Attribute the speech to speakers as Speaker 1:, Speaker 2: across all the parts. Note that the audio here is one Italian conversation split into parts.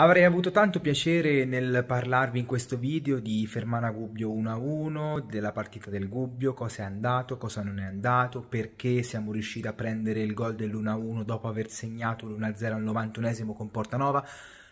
Speaker 1: Avrei avuto tanto piacere nel parlarvi in questo video di Fermana Gubbio 1-1, della partita del Gubbio, cosa è andato, cosa non è andato, perché siamo riusciti a prendere il gol dell'1-1 dopo aver segnato l'1-0 al 91esimo con Portanova.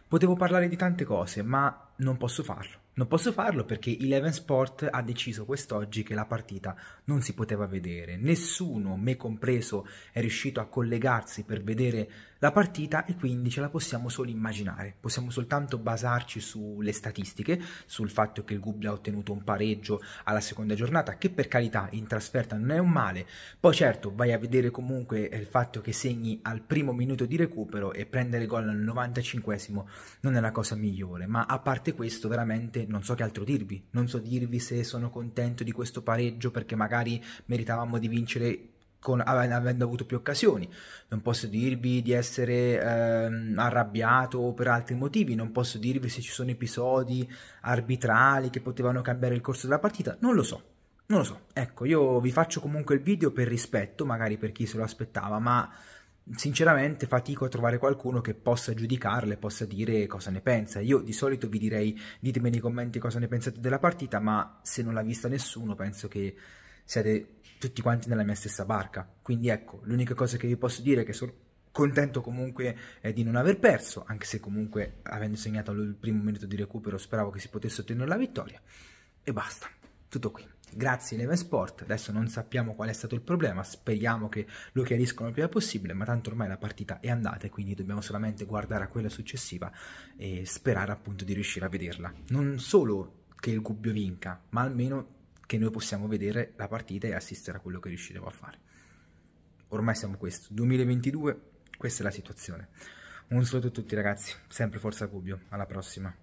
Speaker 1: Potevo parlare di tante cose, ma non posso farlo. Non posso farlo perché Eleven Sport ha deciso quest'oggi che la partita non si poteva vedere. Nessuno, me compreso, è riuscito a collegarsi per vedere la partita e quindi ce la possiamo solo immaginare. Possiamo soltanto basarci sulle statistiche, sul fatto che il Gubbia ha ottenuto un pareggio alla seconda giornata, che per carità in trasferta non è un male. Poi certo vai a vedere comunque eh, il fatto che segni al primo minuto di recupero e prendere gol al 95 non è la cosa migliore, ma a parte parte questo veramente non so che altro dirvi, non so dirvi se sono contento di questo pareggio perché magari meritavamo di vincere con, avendo avuto più occasioni, non posso dirvi di essere ehm, arrabbiato per altri motivi, non posso dirvi se ci sono episodi arbitrali che potevano cambiare il corso della partita, non lo so, non lo so. Ecco, io vi faccio comunque il video per rispetto, magari per chi se lo aspettava, ma sinceramente fatico a trovare qualcuno che possa giudicarle, possa dire cosa ne pensa. Io di solito vi direi ditemi nei commenti cosa ne pensate della partita, ma se non l'ha vista nessuno penso che siete tutti quanti nella mia stessa barca. Quindi ecco, l'unica cosa che vi posso dire è che sono contento comunque eh, di non aver perso, anche se comunque avendo segnato il primo minuto di recupero speravo che si potesse ottenere la vittoria. E basta, tutto qui grazie Eleven Sport, adesso non sappiamo qual è stato il problema, speriamo che lo chiariscono il prima possibile, ma tanto ormai la partita è andata e quindi dobbiamo solamente guardare a quella successiva e sperare appunto di riuscire a vederla. Non solo che il Gubbio vinca, ma almeno che noi possiamo vedere la partita e assistere a quello che riusciremo a fare. Ormai siamo questo, 2022, questa è la situazione. Un saluto a tutti ragazzi, sempre forza Gubbio, alla prossima.